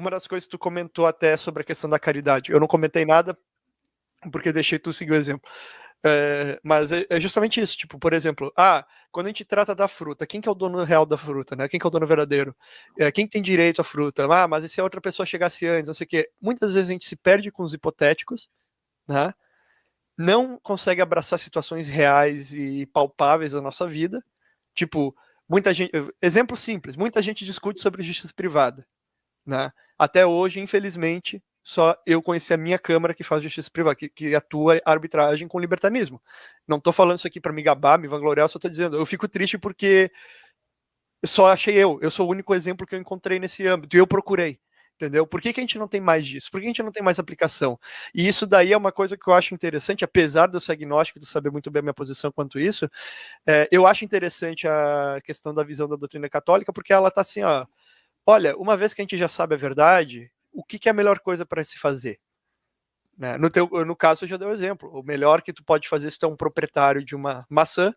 uma das coisas que tu comentou até é sobre a questão da caridade. Eu não comentei nada porque deixei tu seguir o exemplo. É, mas é, é justamente isso, tipo, por exemplo, ah, quando a gente trata da fruta, quem que é o dono real da fruta, né? Quem que é o dono verdadeiro? É, quem tem direito à fruta? Ah, mas e se a outra pessoa chegasse antes, não sei o quê. Muitas vezes a gente se perde com os hipotéticos, né? Não consegue abraçar situações reais e palpáveis da nossa vida. Tipo, muita gente, exemplo simples, muita gente discute sobre justiça privada, né? Até hoje, infelizmente, só eu conheci a minha Câmara que faz justiça privada, que, que atua arbitragem com libertanismo. Não estou falando isso aqui para me gabar, me vangloriar, só estou dizendo. Eu fico triste porque só achei eu. Eu sou o único exemplo que eu encontrei nesse âmbito e eu procurei. Entendeu? Por que, que a gente não tem mais disso? Por que a gente não tem mais aplicação? E isso daí é uma coisa que eu acho interessante, apesar de eu ser agnóstico, de saber muito bem a minha posição quanto isso, é, eu acho interessante a questão da visão da doutrina católica, porque ela está assim, ó, olha, uma vez que a gente já sabe a verdade, o que, que é a melhor coisa para se fazer? Né? No, teu, no caso, eu já dei o um exemplo. O melhor que tu pode fazer se tu é um proprietário de uma maçã,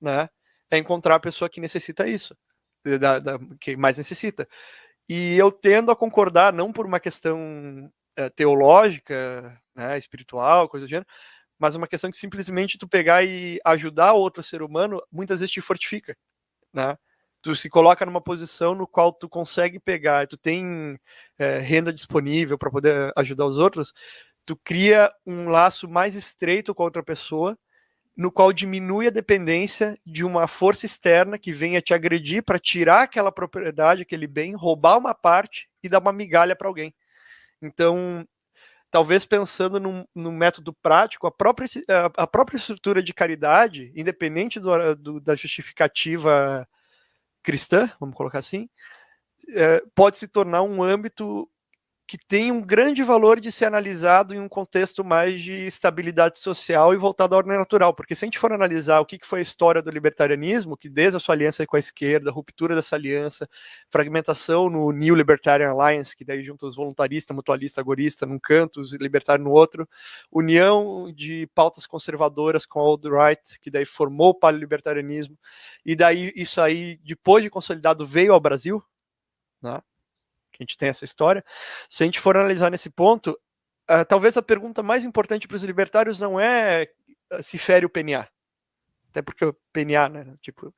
né, é encontrar a pessoa que necessita isso, da, da, que mais necessita. E eu tendo a concordar, não por uma questão é, teológica, né, espiritual, coisa do gênero, mas uma questão que simplesmente tu pegar e ajudar outro ser humano muitas vezes te fortifica, né? tu se coloca numa posição no qual tu consegue pegar, tu tem é, renda disponível para poder ajudar os outros, tu cria um laço mais estreito com a outra pessoa, no qual diminui a dependência de uma força externa que venha te agredir para tirar aquela propriedade, aquele bem, roubar uma parte e dar uma migalha para alguém. Então, talvez pensando num, num, método prático, a própria, a, própria estrutura de caridade, independente do, do, da justificativa cristã, vamos colocar assim, eh, pode se tornar um âmbito que tem um grande valor de ser analisado em um contexto mais de estabilidade social e voltado à ordem natural, porque se a gente for analisar o que foi a história do libertarianismo, que desde a sua aliança com a esquerda, a ruptura dessa aliança, fragmentação no New Libertarian Alliance, que daí junta os voluntarista, mutualista, agorista num canto, os libertários no outro, união de pautas conservadoras com a alt-right, que daí formou o paleolibertarianismo, e daí isso aí, depois de consolidado, veio ao Brasil, né? que a gente tem essa história. Se a gente for analisar nesse ponto, uh, talvez a pergunta mais importante para os libertários não é ah, se fere o PNA, até porque o PNA, né, tipo,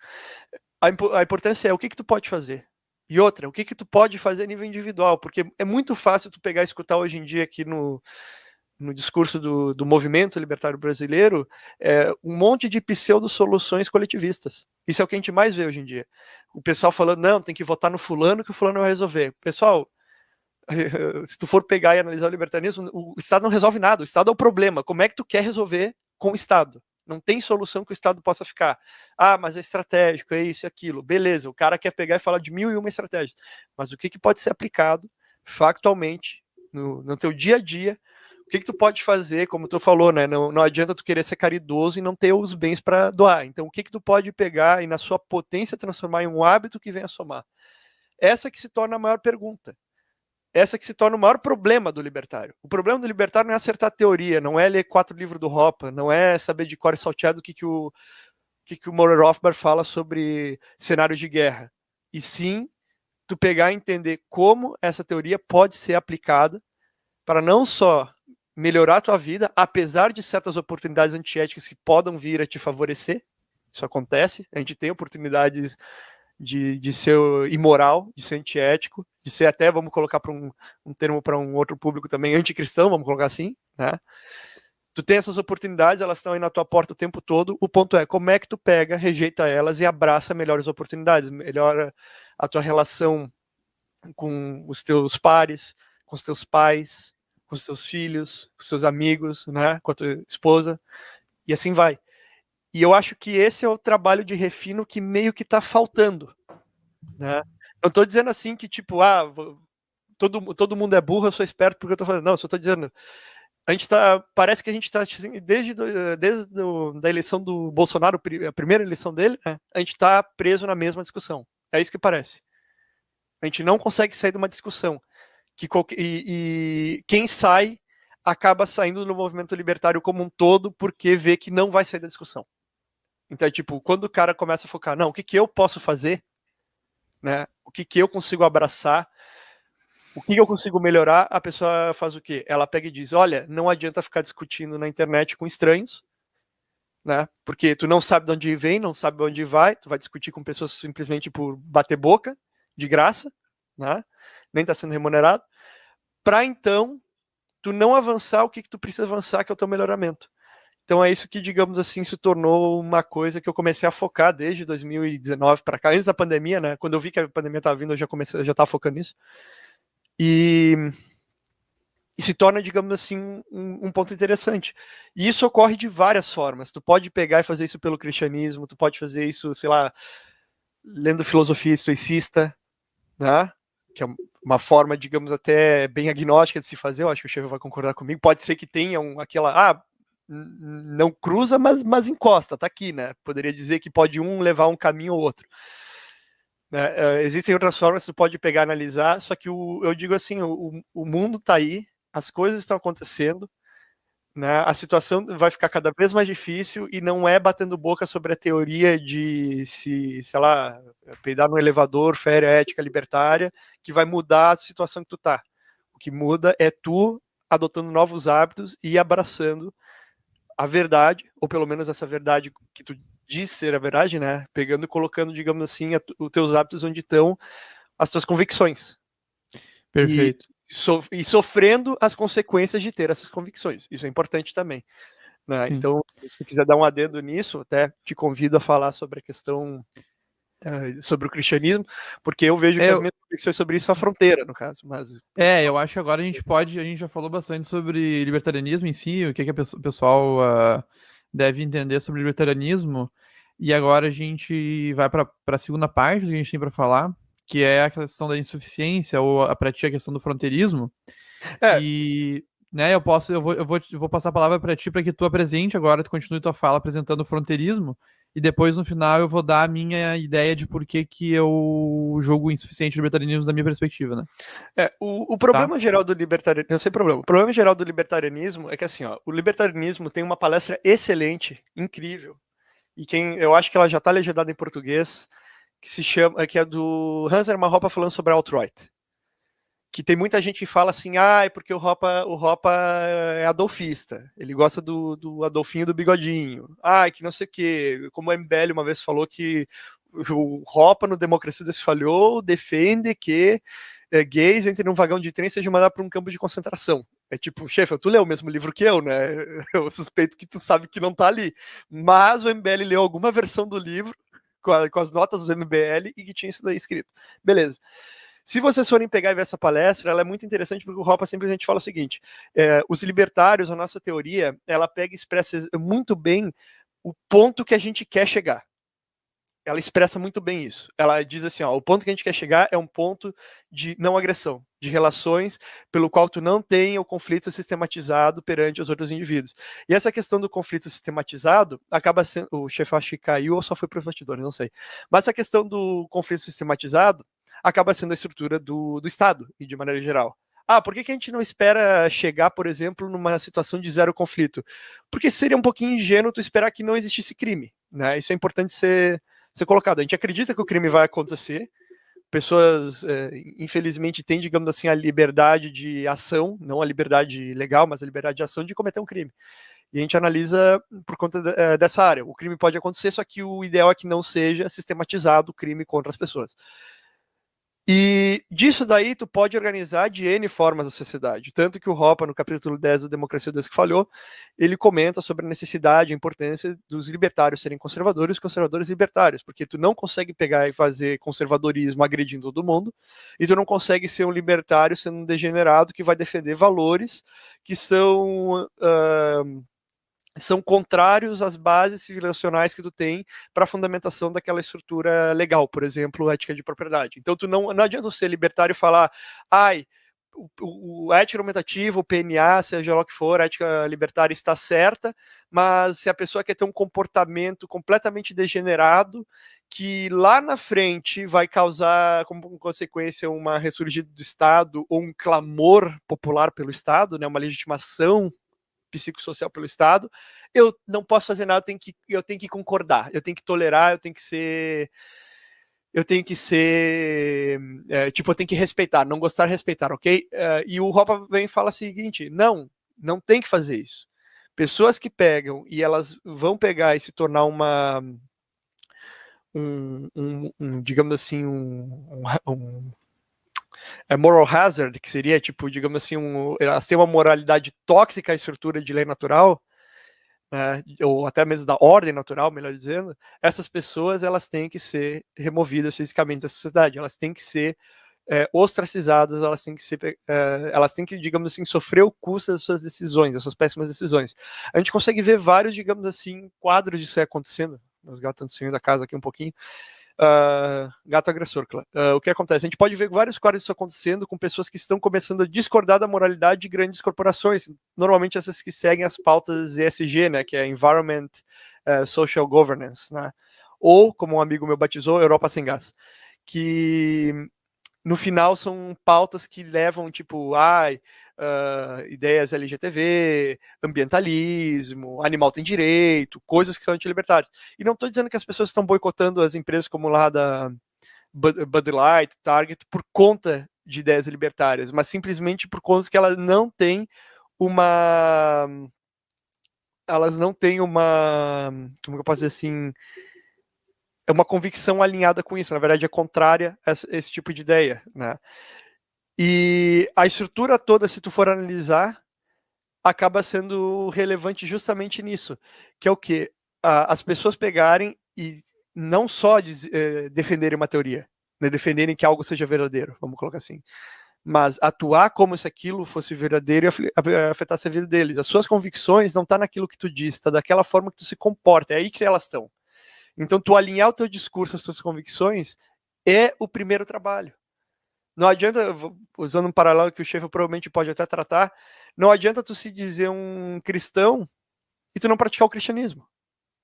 a, impo a importância é o que, que tu pode fazer. E outra, o que, que tu pode fazer a nível individual, porque é muito fácil tu pegar e escutar hoje em dia aqui no, no discurso do, do movimento libertário brasileiro é, um monte de pseudo-soluções coletivistas. Isso é o que a gente mais vê hoje em dia. O pessoal falando, não, tem que votar no fulano que o fulano vai resolver. Pessoal, se tu for pegar e analisar o libertarianismo, o Estado não resolve nada, o Estado é o problema. Como é que tu quer resolver com o Estado? Não tem solução que o Estado possa ficar. Ah, mas é estratégico, é isso, é aquilo. Beleza, o cara quer pegar e falar de mil e uma estratégias. Mas o que, que pode ser aplicado factualmente no, no teu dia a dia o que, que tu pode fazer, como tu falou, né? Não, não adianta tu querer ser caridoso e não ter os bens para doar. Então, o que, que tu pode pegar e, na sua potência, transformar em um hábito que venha somar? Essa que se torna a maior pergunta. Essa que se torna o maior problema do libertário. O problema do libertário não é acertar teoria, não é ler quatro livros do Hoppe, não é saber de cor e saltear do que, que o que, que o Murray Rothbard fala sobre cenários de guerra. E sim, tu pegar e entender como essa teoria pode ser aplicada para não só melhorar a tua vida, apesar de certas oportunidades antiéticas que podem vir a te favorecer. Isso acontece, a gente tem oportunidades de, de ser imoral, de ser antiético, de ser até, vamos colocar para um, um termo para um outro público também, anticristão, vamos colocar assim, né? Tu tem essas oportunidades, elas estão aí na tua porta o tempo todo. O ponto é como é que tu pega, rejeita elas e abraça melhores oportunidades, melhora a tua relação com os teus pares, com os teus pais, com seus filhos, com seus amigos, né, com a tua esposa, e assim vai. E eu acho que esse é o trabalho de refino que meio que está faltando, né? Não estou dizendo assim que tipo, ah, todo, todo mundo é burro, eu sou esperto porque eu estou falando. Não, só estou dizendo. A gente tá, parece que a gente está assim, desde desde do, da eleição do Bolsonaro, a primeira eleição dele, né, a gente está preso na mesma discussão. É isso que parece. A gente não consegue sair de uma discussão que e, e quem sai acaba saindo do movimento libertário como um todo porque vê que não vai sair da discussão. Então, é tipo, quando o cara começa a focar, não, o que, que eu posso fazer? Né? O que, que eu consigo abraçar? O que, que eu consigo melhorar? A pessoa faz o quê? Ela pega e diz: olha, não adianta ficar discutindo na internet com estranhos, né? Porque tu não sabe de onde vem, não sabe de onde vai, tu vai discutir com pessoas simplesmente por bater boca, de graça, né? Nem tá sendo remunerado para então tu não avançar o que, que tu precisa avançar, que é o teu melhoramento. Então é isso que, digamos assim, se tornou uma coisa que eu comecei a focar desde 2019 para cá, antes da pandemia, né? Quando eu vi que a pandemia estava vindo, eu já comecei, eu já estava focando nisso. E, e, se torna, digamos assim, um, um, ponto interessante. E isso ocorre de várias formas. Tu pode pegar e fazer isso pelo cristianismo, tu pode fazer isso, sei lá, lendo filosofia estoicista, né? que é uma forma, digamos, até bem agnóstica de se fazer, eu acho que o Chevrolet vai concordar comigo, pode ser que tenha um, aquela, ah, não cruza, mas, mas encosta, tá aqui, né? Poderia dizer que pode um levar um caminho ou outro. Né, eh, existem outras formas que você pode pegar analisar, só que o, eu digo assim, o, o mundo tá aí, as coisas estão acontecendo, né? A situação vai ficar cada vez mais difícil e não é batendo boca sobre a teoria de se, sei lá, peidar no elevador, fere a ética libertária, que vai mudar a situação que tu tá. O que muda é tu adotando novos hábitos e abraçando a verdade, ou pelo menos essa verdade que tu diz ser a verdade, né? Pegando e colocando, digamos assim, os teus hábitos onde estão as tuas convicções. Perfeito so, e sofrendo as consequências de ter essas convicções. Isso é importante também. Né? Então, se quiser dar um adendo nisso, até te convido a falar sobre a questão eh, sobre o cristianismo, porque eu vejo é, que as minhas convicções sobre isso é a fronteira, no caso. Mas é, eu acho que agora a gente pode, a gente já falou bastante sobre libertarianismo em si, o que, que o pessoal uh, deve entender sobre libertarianismo. E agora a gente vai para a segunda parte do que a gente tem para falar, que é a questão da insuficiência, ou a, pra ti a questão do fronteirismo. É. E né, eu posso, eu vou, eu vou, eu vou passar a palavra para ti para que tu apresente agora, tu continue tua fala apresentando o fronteirismo, e depois no final eu vou dar a minha ideia de por que, que eu jogo insuficiente o libertarianismo da minha perspectiva, né? É, o, o problema tá? geral do libertarianismo, não sei problema, o problema geral do libertarianismo é que assim, ó, o libertarianismo tem uma palestra excelente, incrível, e quem, eu acho que ela já está legendada em português, que se chama, que é do Hanser Marropa falando sobre alt-right. Que tem muita gente que fala assim, ah, é porque o Ropa, o Ropa é adolfista, ele gosta do, do Adolfinho do Bigodinho. Ah, que não sei o quê. Como o MBL uma vez falou que o Ropa no Democracia falhou defende que é, gays entrem num vagão de trem e sejam mandados para um campo de concentração. É tipo, chefe, tu leu o mesmo livro que eu, né? Eu suspeito que tu sabe que não tá ali. Mas o MBL leu alguma versão do livro com, a, com as notas do MBL e que tinha isso daí escrito. Beleza. Se vocês forem pegar e ver essa palestra, ela é muito interessante porque o Ropa sempre a gente fala o seguinte: é, os libertários, a nossa teoria, ela pega e expressa muito bem o ponto que a gente quer chegar ela expressa muito bem isso. Ela diz assim, ó, o ponto que a gente quer chegar é um ponto de não agressão, de relações pelo qual tu não tenha o conflito sistematizado perante os outros indivíduos. E essa questão do conflito sistematizado acaba sendo, o chefe acho que caiu ou só foi para os batidores não sei. Mas essa questão do conflito sistematizado acaba sendo a estrutura do, do Estado e de maneira geral. Ah, por que, que a gente não espera chegar, por exemplo, numa situação de zero conflito? Porque seria um pouquinho ingênuo tu esperar que não existisse crime. Né? Isso é importante ser, ser colocado. A gente acredita que o crime vai acontecer, pessoas, é, infelizmente, têm, digamos assim, a liberdade de ação, não a liberdade legal, mas a liberdade de ação de cometer um crime. E a gente analisa por conta de, é, dessa área. O crime pode acontecer, só que o ideal é que não seja sistematizado o crime contra as pessoas. E disso daí tu pode organizar de N formas a sociedade. Tanto que o Ropa no capítulo 10 da Democracia das que falhou, ele comenta sobre a necessidade, a importância dos libertários serem conservadores e conservadores libertários, porque tu não consegue pegar e fazer conservadorismo agredindo todo mundo, e tu não consegue ser um libertário sendo um degenerado que vai defender valores que são. Uh, são contrários às bases civilizacionais que tu tem para a fundamentação daquela estrutura legal, por exemplo, ética de propriedade. Então, tu não, não adianta ser libertário e falar, ai, o, o, o argumentativa, o PNA, seja lá o que for, a ética libertária está certa, mas se a pessoa quer ter um comportamento completamente degenerado, que lá na frente vai causar como consequência uma ressurgida do Estado ou um clamor popular pelo Estado, né, uma legitimação psicossocial pelo Estado, eu não posso fazer nada, eu tenho que, eu tenho que concordar, eu tenho que tolerar, eu tenho que ser eu tenho que ser. É, tipo, eu tenho que respeitar, não gostar, respeitar, ok? Uh, e o Ropa vem e fala o seguinte: não, não tem que fazer isso. Pessoas que pegam e elas vão pegar e se tornar uma. Um, um, um digamos assim, um, um, é, moral hazard, que seria tipo, digamos assim, um, ser uma moralidade tóxica à estrutura de lei natural, né, ou até mesmo da ordem natural, melhor dizendo, essas pessoas elas têm que ser removidas fisicamente da sociedade, elas têm que ser é, ostracizadas, elas têm que ser, é, elas têm que, digamos assim, sofrer o custo das suas decisões, das suas péssimas decisões. A gente consegue ver vários, digamos assim, quadros disso acontecendo. Os gatos estão saindo da casa aqui um pouquinho. Uh, gato agressor, Uh, o que acontece? A gente pode ver vários quadros isso acontecendo com pessoas que estão começando a discordar da moralidade de grandes corporações, normalmente essas que seguem as pautas ESG, né, que é Environment uh, Social Governance, né, ou, como um amigo meu batizou, Europa Sem Gás, que no final são pautas que levam, tipo, ai, ah, uh, ideias LGTV, ambientalismo, animal tem direito, coisas que são antilibertárias. E não estou dizendo que as pessoas estão boicotando as empresas como lá da Bud Light, Target, por conta de ideias libertárias, mas simplesmente por conta que elas não têm uma. Elas não têm uma. Como eu posso dizer assim? é uma convicção alinhada com isso, na verdade é contrária a esse tipo de ideia, né? E a estrutura toda, se tu for analisar, acaba sendo relevante justamente nisso, que é o que as pessoas pegarem e não só eh, defenderem uma teoria, né? defenderem que algo seja verdadeiro, vamos colocar assim, mas atuar como se aquilo fosse verdadeiro e eh, afetasse a vida deles. As suas convicções não estão tá naquilo que tu diz, está daquela forma que tu se comporta, é aí que elas estão. Então, tu alinhar o teu discurso às tuas convicções é o primeiro trabalho. Não adianta, usando um paralelo que o chefe provavelmente pode até tratar, não adianta tu se dizer um cristão e tu não praticar o cristianismo.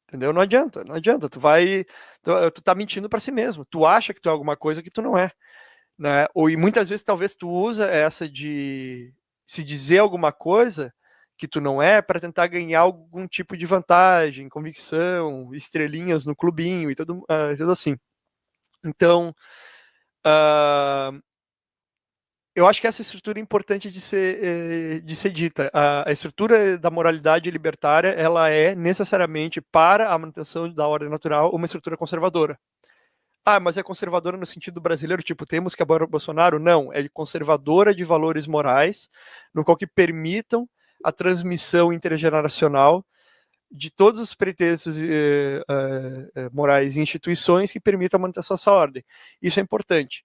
Entendeu? Não adianta, não adianta. Tu vai, tu, eh, tu tá mentindo para si mesmo. Tu acha que tu é alguma coisa que tu não é, né? Ou e muitas vezes talvez tu usa essa de se dizer alguma coisa que tu não é para tentar ganhar algum tipo de vantagem, convicção, estrelinhas no clubinho e tudo, uh, tudo assim. Então, uh, eu acho que essa estrutura é importante de ser, eh, de ser dita. A, a estrutura da moralidade libertária, ela é necessariamente, para a manutenção da ordem natural, uma estrutura conservadora. Ah, mas é conservadora no sentido brasileiro, tipo, temos que acabar o Bolsonaro? Não, é conservadora de valores morais, no qual que permitam a transmissão intergeracional de todos os pretextos eh, eh, eh, morais e instituições que permitam a manutenção dessa ordem. Isso é importante.